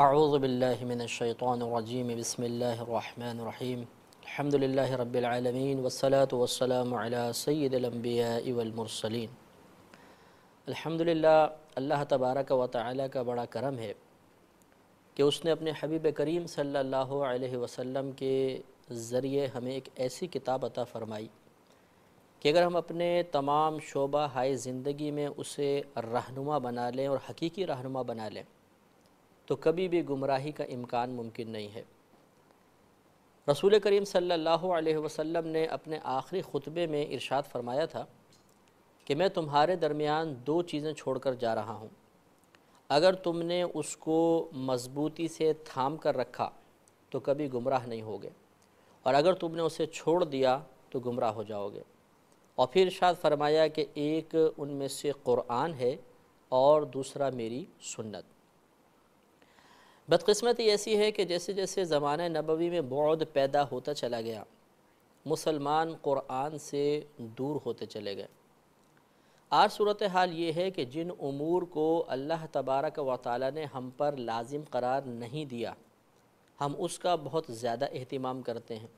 أعوذ بالله من الشيطان الرجيم بسم الله الرحمن الرحيم الحمد لله رب العالمين والصلاة والسلام على سيد الأنبياء والمرسلين الحمद अल्लाह तबारक व ताली का बड़ा करम है कि उसने अपने हबीब करीम सल्लल्लाहु अलैहि वसल्लम के ज़रिए हमें एक ऐसी किताब अता फ़रमाई कि अगर हम अपने तमाम शोबा हाय ज़िंदगी में उसे रहनुमा बना लें और हकीकी रहनुमा बना लें तो कभी भी गुमराही का इम्कान मुमकिन नहीं है रसूल करीम सल्लल्लाहु अलैहि वसल्लम ने अपने आखिरी ख़ुतबे में इरशाद फरमाया था कि मैं तुम्हारे दरमियान दो चीज़ें छोड़कर जा रहा हूँ अगर तुमने उसको मज़बूती से थाम कर रखा तो कभी गुमराह नहीं होगे और अगर तुमने उसे छोड़ दिया तो गुमराह हो जाओगे और फिर इरशाद फरमाया कि एक उनमें से क़ुरान है और दूसरा मेरी सुन्नत बदकस्मती ऐसी है कि जैसे जैसे ज़मान नबवी में बौद पैदा होता चला गया मुसलमान क़ुरान से दूर होते चले गए आज सूरत हाल ये है कि जिन अमूर को अल्लाह तबारक व ताली ने हम पर लाजिम करार नहीं दिया हम उसका बहुत ज़्यादा अहतमाम करते हैं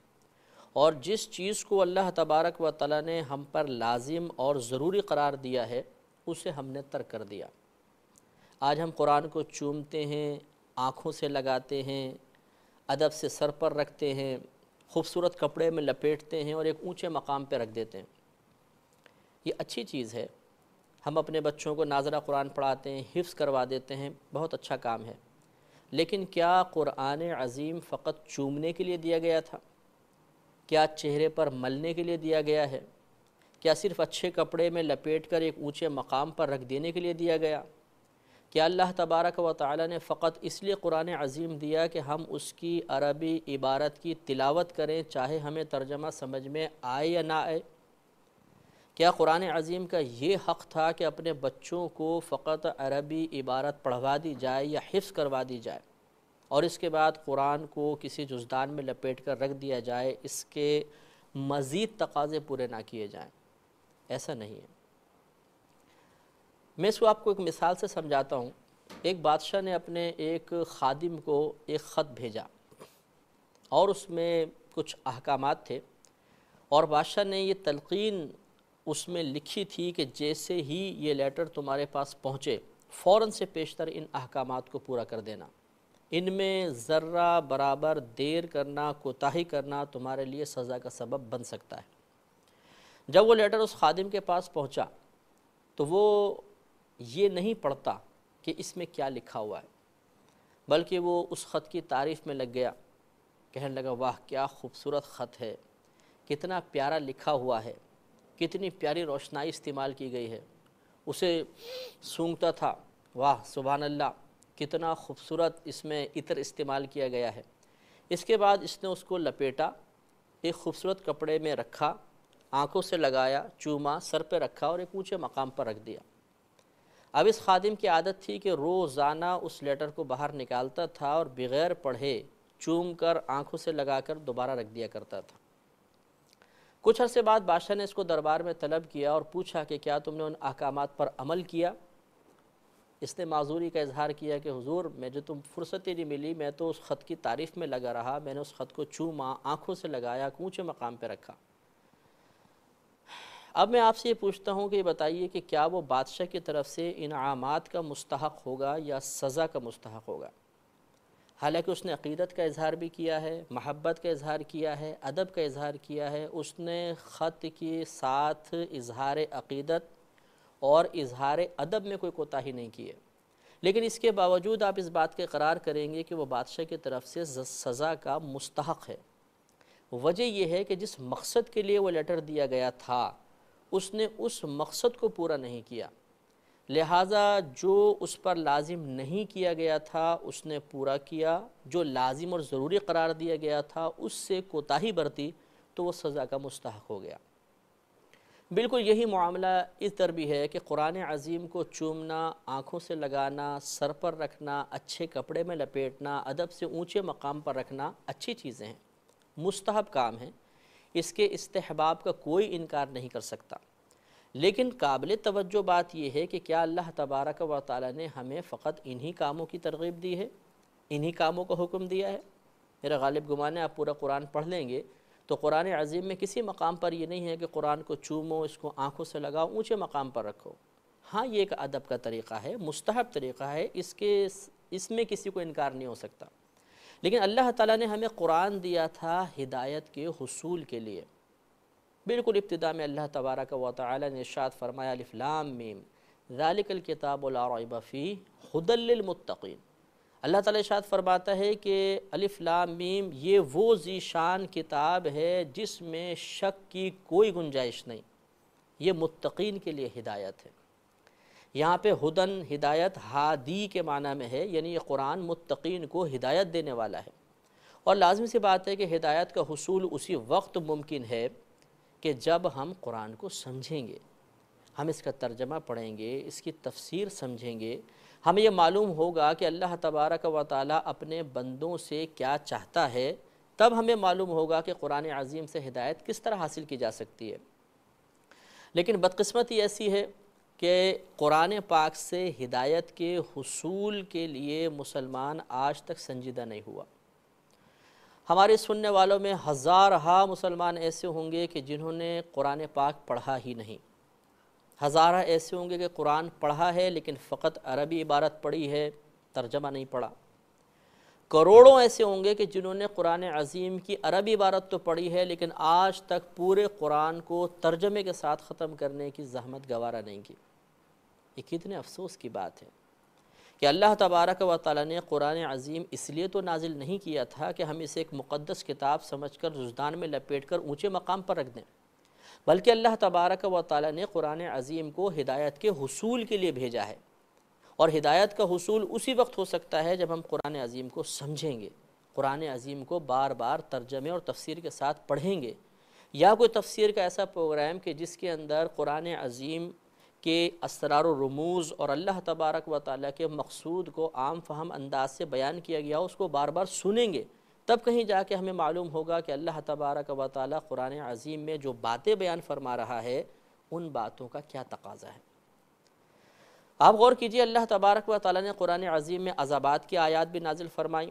और जिस चीज़ को अल्लाह तबारक व ताली ने हम पर लाजिम और ज़रूरी करार दिया है उसे हमने तर्क कर दिया आज हम कुरान को चूमते हैं आँखों से लगाते हैं अदब से सर पर रखते हैं खूबसूरत कपड़े में लपेटते हैं और एक ऊंचे मकाम पर रख देते हैं ये अच्छी चीज़ है हम अपने बच्चों को नाजरा कुरान पढ़ाते हैं हिफ्स करवा देते हैं बहुत अच्छा काम है लेकिन क्या क़ुरान अज़ीम फ़कत चूमने के लिए दिया गया था क्या चेहरे पर मलने के लिए दिया गया है क्या सिर्फ़ अच्छे कपड़े में लपेट कर एक ऊँचे मकाम पर रख देने के लिए दिया गया कि अल्लाह तबारक व ताली ने फ़क़त इसलिए कुरान अज़ीम दिया कि हम उसकी अरबी इबारत की तिलावत करें चाहे हमें तर्जमा समझ में आए या ना आए क्या कुरान अज़ीम का ये हक़ था कि अपने बच्चों को फ़क़त अरबी इबारत पढ़वा दी जाए या हिफ्स करवा दी जाए और इसके बाद कुरान को किसी जुजदान में लपेट कर रख दिया जाए इसके मज़ीद तकाज़े पूरे ना किए जाएँ ऐसा नहीं है मैं इसको आपको एक मिसाल से समझाता हूँ एक बादशाह ने अपने एक खादिम को एक ख़त भेजा और उसमें कुछ अहकाम थे और बादशाह ने ये तलकिन उसमें लिखी थी कि जैसे ही ये लेटर तुम्हारे पास पहुँचे फ़ौर से पेशतर इन अहकाम को पूरा कर देना इनमें ज़र्रा बराबर देर करना कोताही करना तुम्हारे लिए सज़ा का सबब बन सकता है जब वो लेटर उस खादिम के पास पहुँचा तो वो ये नहीं पढ़ता कि इसमें क्या लिखा हुआ है बल्कि वो उस ख़त की तारीफ़ में लग गया कहने लगा वाह क्या खूबसूरत ख़त है कितना प्यारा लिखा हुआ है कितनी प्यारी रोशनाई इस्तेमाल की गई है उसे सूंघता था वाह सुबहान अल्लाह कितना खूबसूरत इसमें इतर इस्तेमाल किया गया है इसके बाद इसने उसको लपेटा एक खूबसूरत कपड़े में रखा आंखों से लगाया चूमा सर पर रखा और एक ऊँचे मकाम पर रख दिया अब इस खादिम की आदत थी कि रोज़ाना उस लेटर को बाहर निकालता था और बग़ैर पढ़े चूम कर आँखों से लगा कर दोबारा रख दिया करता था कुछ अरसे बाद बादशाह ने इसको दरबार में तलब किया और पूछा कि क्या तुमने उन अहकाम पर अमल किया इसने माजूरी का इजहार किया कि हुजूर जो तुम फुर्सत ही नहीं मिली मैं तो उस ख़त की तारीफ़ में लगा रहा मैंने उस ख़त को चूमा आँखों से लगाया ऊँचे मकाम पर रखा अब मैं आपसे ये पूछता हूँ कि बताइए कि क्या वो बादशाह की तरफ से इनामात का मुस्तक होगा या सज़ा का मुस्तक होगा हालांकि उसने अकीदत का इजहार भी किया है महब्बत का इजहार किया है अदब का इजहार किया है उसने ख़त के साथ इजहार अकीदत और इजहार अदब में कोई कोताही नहीं की है लेकिन इसके बावजूद आप इस बात के करार करेंगे कि वह बादशाह की तरफ से सज़ा का मुस्तक है वजह यह है कि जिस मकसद के लिए वो लेटर दिया गया था उसने उस मकसद को पूरा नहीं किया लिहाजा जो उस पर लाजिम नहीं किया गया था उसने पूरा किया जो लाजिम और ज़रूरी करार दिया गया था उससे कोताही बरती तो वह सज़ा का मुस्तक हो गया बिल्कुल यही मामला इस दर भी है कि कुरान अजीम को चूमना आँखों से लगाना सर पर रखना अच्छे कपड़े में लपेटना अदब से ऊँचे मकाम पर रखना अच्छी चीज़ें हैं मुस्तहब काम हैं इसके इस्तेहबाब का कोई इनकार नहीं कर सकता लेकिन काबिल तवज्जो बात यह है कि क्या अल्लाह तबारक व ताली ने हमें फ़कत इन्हीं कामों की तरगीब दी है इन्हीं कामों का हुक्म दिया है मेरा गालिब गुमान है आप पूरा कुरान पढ़ लेंगे तो कुरान अजीम में किसी मकाम पर यह नहीं है कि कुरान को चूमो इसको आँखों से लगाओ ऊँचे मकाम पर रखो हाँ ये एक अदब का तरीक़ा है मुस्तहब तरीक़ा है इसके इसमें किसी को इनकार नहीं हो सकता लेकिन अल्लाह ताला ने हमें कुरान दिया था हिदायत के हसूल के लिए बिल्कुल इब्तदा में अल्लाह तबारक व ताली ने इर्शाद फरमाया अलिफ्लाम मीम ज़ालिकल किताबफ़ी हदलमतकीन अल्लाह ताला इर्शाद फरमाता है कि अलिफ्लाम मीम ये वो जीशान किताब है जिसमें शक की कोई गुंजाइश नहीं ये मुतकीन के लिए हिदायत है यहाँ पे हुदन हिदायत हादी के माना में है यानी ये कुरान मुतकीन को हिदायत देने वाला है और लाजमी सी बात है कि हिदायत का हसूल उसी वक्त मुमकिन है कि जब हम कुरान को समझेंगे हम इसका तर्जमा पढ़ेंगे इसकी तफसीर समझेंगे हमें यह मालूम होगा कि अल्लाह तबारक व ताली अपने बंदों से क्या चाहता है तब हमें मालूम होगा कि कुरान अज़ीम से हिदायत किस तरह हासिल की जा सकती है लेकिन बदकस्मती ऐसी है कि कुरान पाक से हिदायत के हसूल के लिए मुसलमान आज तक संजीदा नहीं हुआ हमारे सुनने वालों में हाँ मुसलमान ऐसे होंगे कि जिन्होंने कुरान पाक पढ़ा ही नहीं हज़ार ऐसे होंगे कि कुरान पढ़ा है लेकिन फ़कत अरबी इबारत पढ़ी है तर्जमा नहीं पढ़ा करोड़ों ऐसे होंगे कि जिन्होंने कुरान अजीम की अरबी इबारत तो पढ़ी है लेकिन आज तक पूरे कुरान को तर्जमे के साथ ख़त्म करने की जहमत गवारा नहीं की ये कितने अफसोस की बात है कि अल्लाह तबारक व ताली ने कुरान अजीम इसलिए तो नाजिल नहीं किया था कि हम इसे एक मुक़दस किताब समझ कर रुजदान में लपेट कर ऊँचे मकाम पर रख दें बल्कि अल्लाह तबारक व ताली ने कुरान अजीम को हिदायत के हसूल के लिए भेजा है और हिदायत का हसूल उसी वक्त हो सकता है जब हम कुरान अज़ीम को समझेंगे कुरान अज़ीम को बार बार तर्जमे और तफसीर के साथ पढ़ेंगे या कोई तफसीर का ऐसा प्रोग्राम कि जिसके अंदर कुरान अज़ीम के असरार रमूज़ और अल्लाह तबारक व ताली के मकसूद को आम फहम अंदाज से बयान किया गया उसको बार बार सुनेंगे तब कहीं जाके हमें मालूम होगा कि अल्लाह तबारक व ताली कुरान अज़ीम में जो बातें बयान फरमा रहा है उन बातों का क्या तकाजा है आप गौर कीजिए अल्लाह तबारक व ताली ने कुरान अजीम में अजाबात की आयात भी नाजिल फरमाई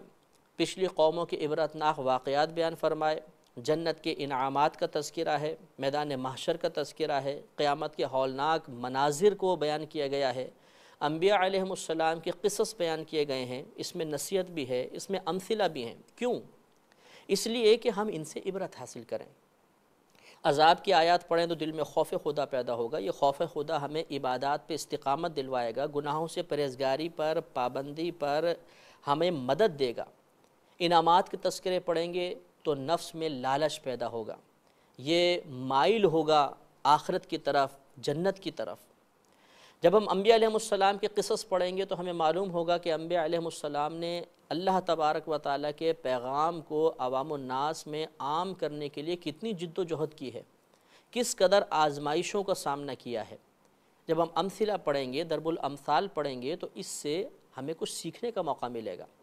पिछली कौमों के इबरतनाक वाक़ात बयान फरमाए जन्नत के इनामत का तस्करा है मैदान माशर का तस्करा है क़्यामत के हौलनाक मनाजिर को बयान किया गया है अम्बिया आलम के कसस बयान किए गए हैं इसमें नसीहत भी है इसमें अमसिला भी हैं क्यों इसलिए कि हम इनसे इबरत हासिल करें अजाब की आयत पढ़ें तो दिल में खौफ खुदा पैदा होगा ये खौफ खुदा हमें इबादत पर इस्तकामत दिलवाएगा गुनाहों से परहेजगारी पर पाबंदी पर हमें मदद देगा इनामात के तस्करे पढ़ेंगे तो नफ्स में लालच पैदा होगा ये माइल होगा आखरत की तरफ जन्नत की तरफ जब हम आलम के किस्स पढ़ेंगे तो हमें मालूम होगा कि आलम ने अल्लाह तबारक व ताल के पैगाम को आवाम नास में आम करने के लिए कितनी जद्दोजहद की है किस कदर आजमाइशों का सामना किया है जब हम अमसिला पढ़ेंगे दरबुल अमसाल पढ़ेंगे तो इससे हमें कुछ सीखने का मौका मिलेगा